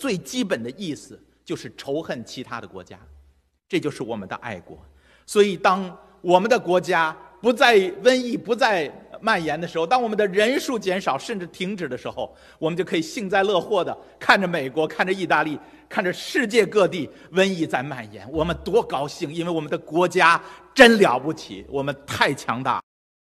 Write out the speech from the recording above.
最基本的意思就是仇恨其他的国家，这就是我们的爱国。所以，当我们的国家不再瘟疫不再蔓延的时候，当我们的人数减少甚至停止的时候，我们就可以幸灾乐祸的看着美国，看着意大利，看着世界各地瘟疫在蔓延，我们多高兴，因为我们的国家真了不起，我们太强大。